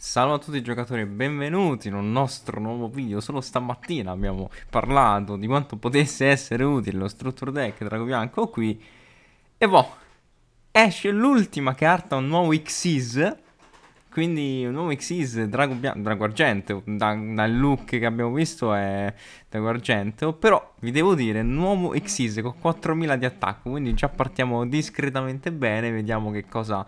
Salve a tutti i giocatori e benvenuti in un nostro nuovo video Solo stamattina abbiamo parlato di quanto potesse essere utile lo Structure Deck Drago Bianco qui E boh, esce l'ultima carta, un nuovo Xyz quindi un nuovo Xyz Drago, Bian- Drago Argenteo da, dal look che abbiamo visto è Drago Argento. però vi devo dire nuovo Xyz con 4000 di attacco quindi già partiamo discretamente bene vediamo che cosa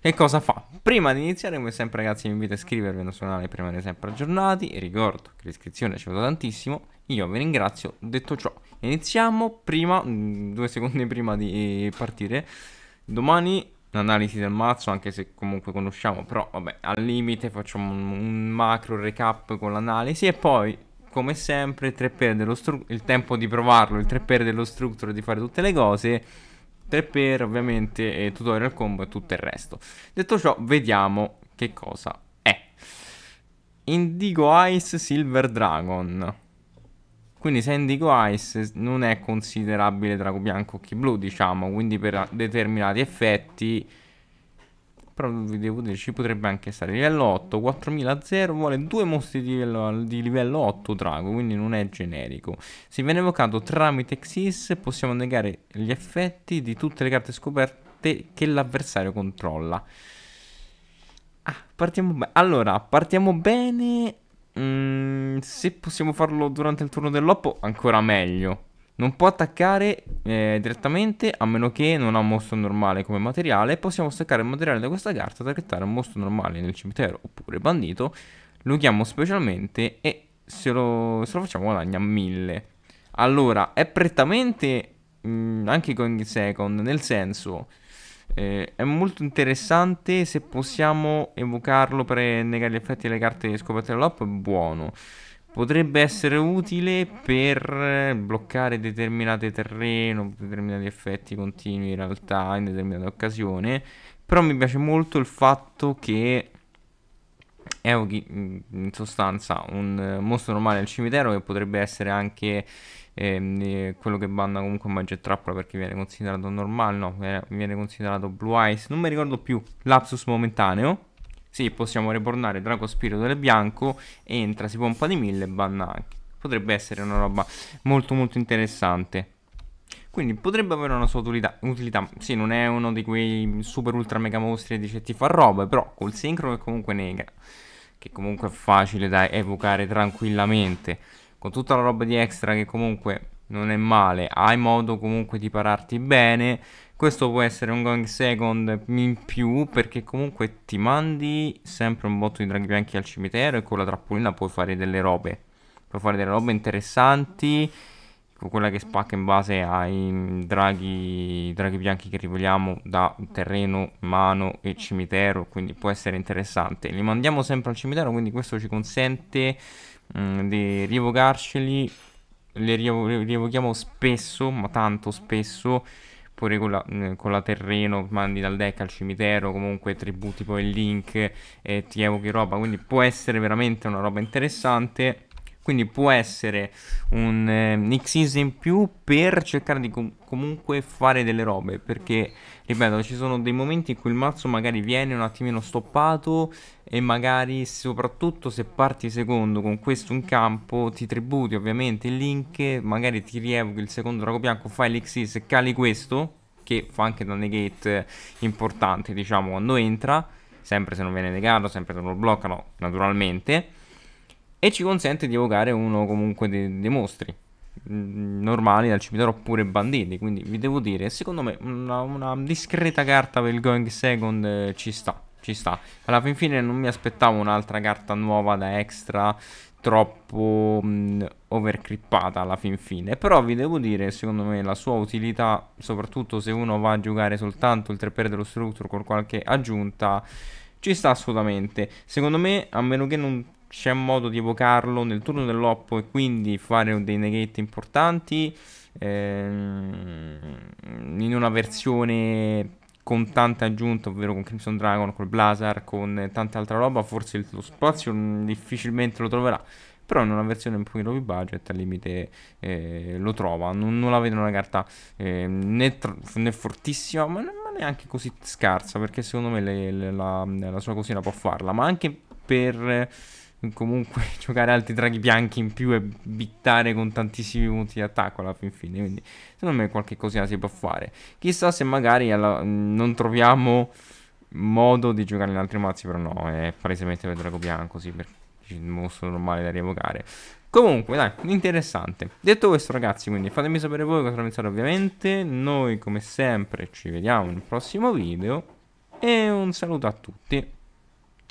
che cosa fa? Prima di iniziare, come sempre, ragazzi, vi invito a iscrivervi al nostro canale per rimanere sempre aggiornati. E ricordo che l'iscrizione ci aiuta tantissimo. Io vi ringrazio. Detto ciò, iniziamo prima, mm, due secondi prima di partire. Domani l'analisi del mazzo, anche se comunque conosciamo, però vabbè, al limite facciamo un, macro recap con l'analisi e poi, come sempre, il 3 per dello il tempo di provarlo, il 3 per dello structure di fare tutte le cose 3 per ovviamente eh, tutorial combo e tutto il resto. Detto ciò, vediamo che cosa è. Indigo Ice Silver Dragon. Quindi se Indigo Ice non è considerabile drago bianco occhi blu, diciamo, quindi per determinati effetti però vi devo dire, ci potrebbe anche stare. Livello 8, 4000 vuole due mostri di livello, di livello 8 drago, quindi non è generico. Se viene evocato tramite Xis, possiamo negare gli effetti di tutte le carte scoperte che l'avversario controlla. Ah, partiamo bene. Allora, partiamo bene. Mm, se possiamo farlo durante il turno dell'oppo, ancora meglio. Non può attaccare eh, direttamente a meno che non ha un mostro normale come materiale. Possiamo staccare il materiale da questa carta da gettare un mostro normale nel cimitero oppure bandito. Lo chiamo specialmente e se lo, se lo facciamo guadagna 1000. Allora, è prettamente mh, mm, anche con il second, nel senso... Eh, è molto interessante se possiamo evocarlo per negare gli effetti delle carte scoperte scoperta dell'op, buono potrebbe essere utile per eh, bloccare determinate terreno, determinati effetti continui in realtà in determinate occasioni, però mi piace molto il fatto che è mm, in sostanza un eh, mostro normale al cimitero che potrebbe essere anche ehm, eh, quello che banda comunque Magic Trappola perché viene considerato normale, no, viene considerato Blue Eyes, non mi ricordo più, lapsus momentaneo sì, possiamo rebornare Drago Spirito del Bianco, entra, si pompa di 1000 e banna anche. Potrebbe essere una roba molto molto interessante. Quindi potrebbe avere una sua utilità, utilità. Sì, non è uno di quei super ultra mega mostri che dice ti fa roba, però col sincro è comunque nega. Che comunque è facile da evocare tranquillamente. Con tutta la roba di extra che comunque non è male. Hai modo comunque di pararti bene. Questo può essere un going second in più perché comunque ti mandi sempre un botto di draghi bianchi al cimitero e con la trappolina puoi fare delle robe. Puoi fare delle robe interessanti, quella che spacca in base ai draghi, draghi bianchi che rivoliamo da terreno, mano e cimitero, quindi può essere interessante. Li mandiamo sempre al cimitero, quindi questo ci consente mh, mm, di rievocarceli. Li rievochiamo spesso, ma tanto spesso pure con la, con la, terreno, mandi dal deck al cimitero, comunque tributi poi il link e eh, ti evochi roba, quindi può essere veramente una roba interessante quindi può essere un eh, Xyz in più per cercare di com- comunque fare delle robe. Perché, ripeto, ci sono dei momenti in cui il mazzo magari viene un attimino stoppato e magari soprattutto se parti secondo con questo in campo ti tributi ovviamente il link, magari ti rievochi il secondo drago bianco, fai l'Xyz e cali questo, che fa anche da negate importante, diciamo, quando entra, sempre se non viene negato, sempre se non lo bloccano, naturalmente e ci consente di evocare uno comunque dei, dei mostri mm, normali dal cimitero oppure banditi quindi vi devo dire secondo me una, una discreta carta per il going second eh, ci sta ci sta alla fin fine non mi aspettavo un'altra carta nuova da extra troppo mh, mm, overcrippata alla fin fine. Però vi devo dire, secondo me, la sua utilità, soprattutto se uno va a giocare soltanto il 3x dello structure con qualche aggiunta, ci sta assolutamente. Secondo me, a meno che non c'è modo di evocarlo nel turno dell'oppo e quindi fare dei negate importanti ehm, in una versione con tanta aggiunta, ovvero con Crimson Dragon, col Blazar, con tanta altra roba, forse lo spazio mm, difficilmente lo troverà. Però in una versione un pochino più budget al limite eh, lo trova. Non, non la vedo una carta eh, né, né, fortissima, ma, ma, neanche così scarsa. Perché secondo me le, le, la, la, sua cosina può farla. Ma anche per comunque giocare altri draghi bianchi in più e bittare con tantissimi punti di attacco alla fin fine. Quindi, secondo me, qualche cosina si può fare. Chissà se magari alla, mm, non troviamo modo di giocare in altri mazzi, però no, è palesemente per drago bianco, sì, perché il mostro normale da rievocare. Comunque, dai, interessante. Detto questo, ragazzi, quindi fatemi sapere voi cosa pensate, ovviamente. Noi, come sempre, ci vediamo nel prossimo video. E un saluto a tutti.